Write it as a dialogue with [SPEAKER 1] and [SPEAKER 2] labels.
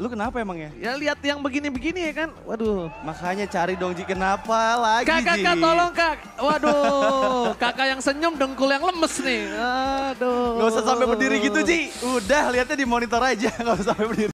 [SPEAKER 1] Lu kenapa emang ya? Ya lihat yang begini-begini ya kan. Waduh. Makanya cari dong Ji kenapa
[SPEAKER 2] lagi Kak, kakak, kak, tolong kak. Waduh, kakak yang senyum dengkul yang lemes nih. Aduh. Gak usah sampai berdiri gitu Ji.
[SPEAKER 3] Udah lihatnya di monitor aja, gak usah sampai berdiri.